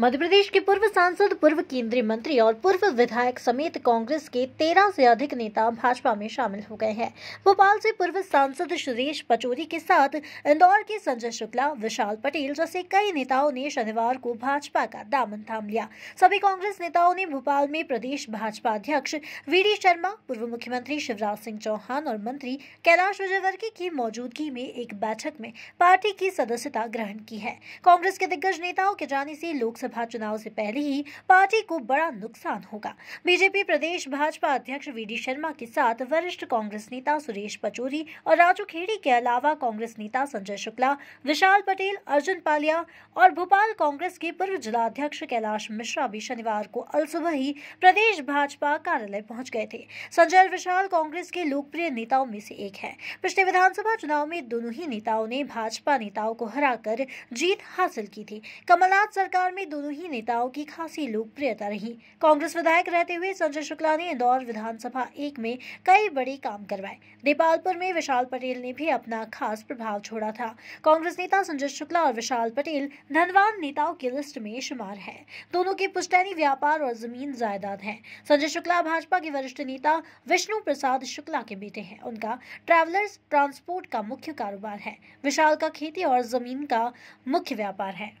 मध्य प्रदेश के पूर्व सांसद पूर्व केंद्रीय मंत्री और पूर्व विधायक समेत कांग्रेस के तेरह से अधिक नेता भाजपा में शामिल हो गए हैं भोपाल से पूर्व सांसद सुरेश पचोरी के साथ इंदौर के संजय शुक्ला विशाल पटेल जैसे कई नेताओं ने शनिवार को भाजपा का दामन थाम लिया सभी कांग्रेस नेताओं ने भोपाल में प्रदेश भाजपा अध्यक्ष वी डी शर्मा पूर्व मुख्यमंत्री शिवराज सिंह चौहान और मंत्री कैलाश विजयवर्गीय की मौजूदगी में एक बैठक में पार्टी की सदस्यता ग्रहण की है कांग्रेस के दिग्गज नेताओं के जाने से लोकसभा लोकसभा चुनाव से पहले ही पार्टी को बड़ा नुकसान होगा बीजेपी प्रदेश भाजपा अध्यक्ष वी डी शर्मा के साथ वरिष्ठ कांग्रेस नेता सुरेश पचोरी और राजू खेड़ी के अलावा कांग्रेस नेता संजय शुक्ला विशाल पटेल अर्जुन पालिया और भोपाल कांग्रेस के पूर्व जिलाध्यक्ष कैलाश मिश्रा भी शनिवार को अल सुबह ही प्रदेश भाजपा कार्यालय पहुंच गए थे संजय विशाल कांग्रेस के लोकप्रिय नेताओं में से एक है पिछले विधानसभा चुनाव में दोनों ही नेताओं ने भाजपा नेताओं को हराकर जीत हासिल की थी कमलनाथ सरकार में दोनों ही नेताओं की खासी लोकप्रियता रही कांग्रेस विधायक रहते हुए संजय शुक्ला ने इंदौर विधानसभा एक में कई बड़े काम करवाए नेपालपुर में विशाल पटेल ने भी अपना खास प्रभाव छोड़ा था कांग्रेस नेता संजय शुक्ला और विशाल पटेल धनवान नेताओं की लिस्ट में शुमार है दोनों के पुष्टैनी व्यापार और जमीन जायदाद है संजय शुक्ला भाजपा के वरिष्ठ नेता विष्णु प्रसाद शुक्ला के बेटे हैं उनका ट्रैवलर्स ट्रांसपोर्ट का मुख्य कारोबार है विशाल का खेती और जमीन का मुख्य व्यापार है